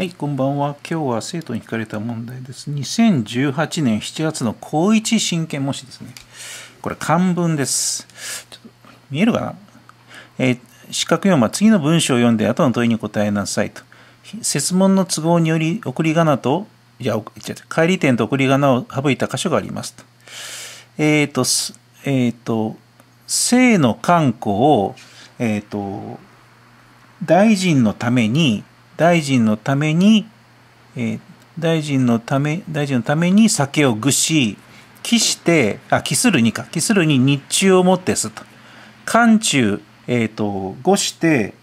はい、こんばんは。今日は生徒に聞かれた問題です。2018年7月の高一真剣模試ですね。これ、漢文です。ちょっと見えるかな、えー、四角4番、次の文章を読んで、後の問いに答えなさいと。設問の都合により、送り仮名と、いや、帰り点と送り仮名を省いた箇所がありますと。えっ、ー、と、えっ、ー、と、生の漢語を、えっ、と、大臣のために、大臣のために、えー、大臣のため、大臣のために酒をぐし、帰して、あ、帰するにか、帰するに日中をもってすと。寒中、えっ、ー、と、ごして、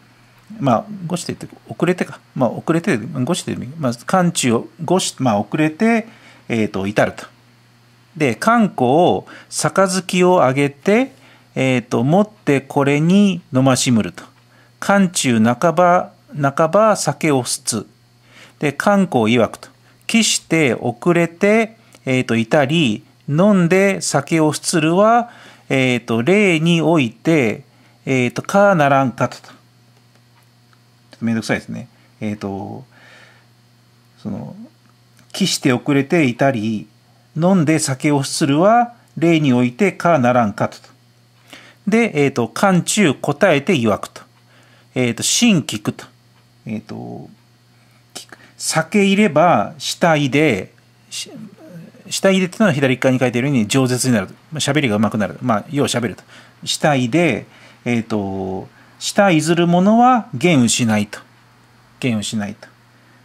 まあ、ごしてって、遅れてか、まあ、遅れて、ごしてまあ、寒中を、ごし、まあ、遅れて、えっ、ー、と、至ると。で、寒湖を、杯をあげて、えっ、ー、と、持ってこれに飲ましむると。寒中半ば半ば酒をすつ。で、観い曰くと。帰して遅れて、えっ、ー、と、いたり、飲んで酒をすつるは、えっ、ー、と、例において、えっ、ー、と、かならんかと。ちょっとめんどくさいですね。えっ、と、その、帰して遅れていたり、飲んで酒をするは、例においてかならんかと。で、えっ、と、漢中答えて曰くと。えっ、と、真聞くと。えっ、ー、と酒入れば死体で死体でっていうのは左側に書いてるように饒舌になる喋りがうまくなるまあよう喋ると死体でえっ、ー、と死体ずる者は弦失いと弦失いと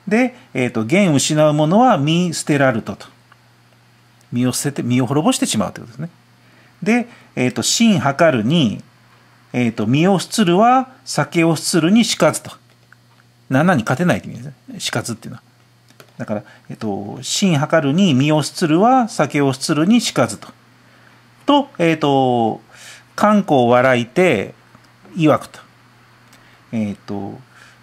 で、えーと、弦失う者は身捨てらるとと身を捨てて身を滅ぼしてしまうということですねで、えーと、とは測るに、えーと、と身を捨つるは酒を捨つるにしかずと7に勝てないって意味です死活っていうのはだから「えっと、真測るに身をすつるは酒をすつるにしかずと」と「えっと観光笑いていわく」と。えっと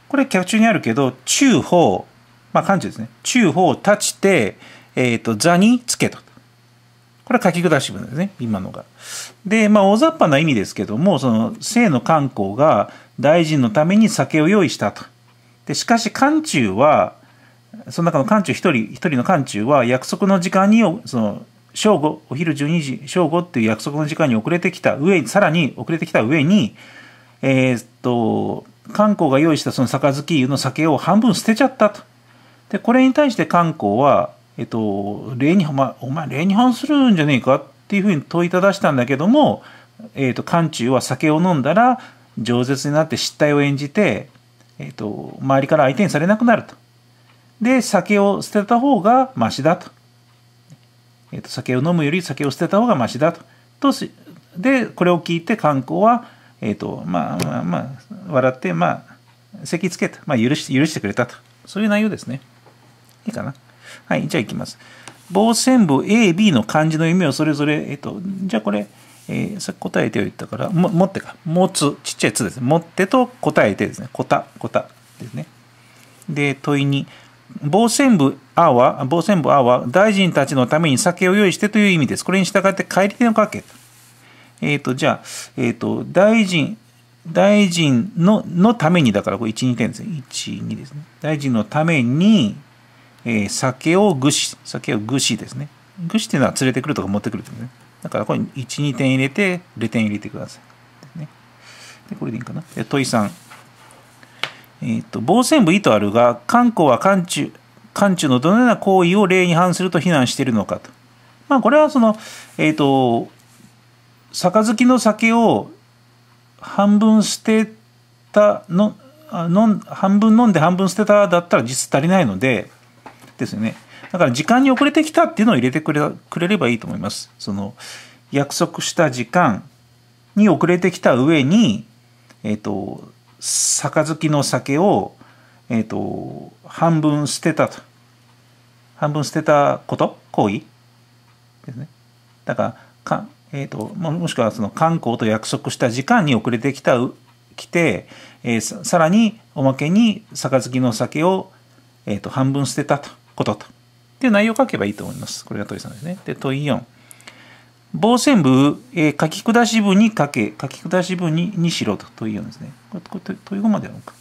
これ脚中にあるけど「中法」まあ漢字ですね「中法立ちて、えっと、座につけと」これは書き下し文ですね、今のが。で、まあ、大雑把な意味ですけども、その、性の観光が大臣のために酒を用意したと。でしかし漢中はその中の漢中一人一人の漢中は約束の時間にその正午お昼12時正午っていう約束の時間に遅れてきた上さらに遅れてきた上にえー、っと漢公が用意したその杯の酒を半分捨てちゃったと。でこれに対して漢公は、えっと、礼にお前お前礼に反するんじゃねえかっていうふうに問いただしたんだけども、えっと、漢中は酒を飲んだら饒舌になって失態を演じてえーと、周りから相手にされなくなると。で酒を捨てた方がましだと,、えーと、酒を飲むより酒を捨てた方がましだと。とでこれを聞いて観光は、えーとまあ、まあまあ笑ってまあ席つけた、まあ、許し許してくれたとそういう内容ですね。いいかな。はいじゃあいきます。傍線部 AB の漢字の意味をそれぞれ、えっ、ー、と、じゃあこれ、えー、さっき答えてを言ったから、も持ってか、持つ、ちっちゃいつですね。持ってと答えてですね。こた、こたですね。で、問いに、防戦部あは、防戦部あは、大臣たちのために酒を用意してという意味です。これに従って帰り手のかけ。えっ、ー、と、じゃあ、えっ、ー、と、大臣、大臣ののために、だからこれ1、2点ですね。1、2ですね。大臣のために、えー、酒をぐし、酒をぐしですね。ぐしっていうのは連れてくるとか持ってくるってことね。だからこれ1、2点入れて、0点入れてください。ね、でこれでいいかな。問い3。えーと、防戦部意図あるが、韓国は韓中韓中のどのような行為を例に反すると非難しているのかと。まあ、これはその、えっ、ー、と、杯の酒を半分捨てたの、の半分飲んで半分捨てただったら実質足りないので、ですよね。だから時間に遅れてきたっていうのを入れてくれくれればいいと思います。その約束した時間に遅れてきた上に、えっ、ー、と、杯の酒を、えっ、ー、と、半分捨てたと。半分捨てたこと行為ですね。だから、かえーと、ともしくはその観光と約束した時間に遅れてきた来て、えー、さらにおまけに杯の酒を、えーと、半分捨てたとこととっていう内容を書けばいいと思います。これが問い3ですね。で、問い4。傍線部、えー、書き下し部に書け、書き下し部ににしろと問い4ですね。これ、これ問い5までやろうか。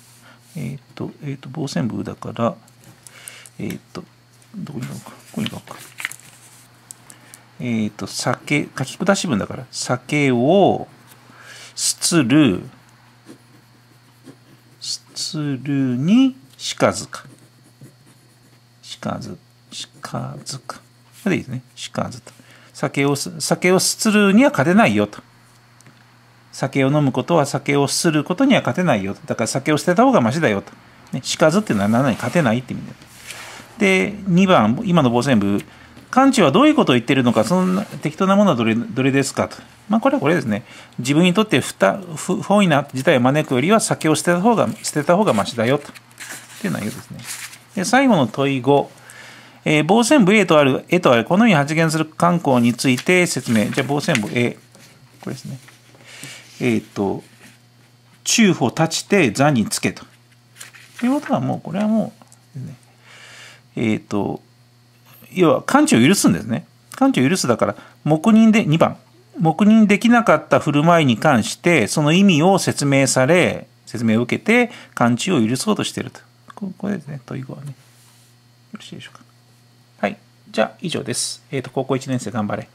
えっ、と、えっ、と、傍線部だから、えっ、と、どこに書こうか。ここに書こうか。えっ、と、酒、書き下し部だから、酒を、すつる、すつるにしかずか。しかず。かずか。でいいですね。しかずと。酒を、酒をするには勝てないよと。酒を飲むことは酒をすることには勝てないよと。だから酒を捨てた方がましだよと。ね、しかずっていうのは何勝てないって意味で。で、2番、今の防線部。漢知はどういうことを言ってるのか、その適当なものはどれどれですかと。まあ、これはこれですね。自分にとって不た不本意な事態を招くよりは酒を捨てた方が、捨てた方がましだよと。っていう内容ですね。で、最後の問い5。えー、防線部 A とある、A とある、このように発言する慣行について説明。じゃあ、防線部 A。これですね。えっ、ー、と、中歩立ちて座につけと。ということはもう、これはもう、ね、えっ、ー、と、要は、完治を許すんですね。完治を許すだから、黙認で、2番。黙認できなかった振る舞いに関して、その意味を説明され、説明を受けて、完治を許そうとしていると。これですね、問い語はね。よろしいでしょうか。はい。じゃあ、以上です。えっ、ー、と、高校1年生頑張れ。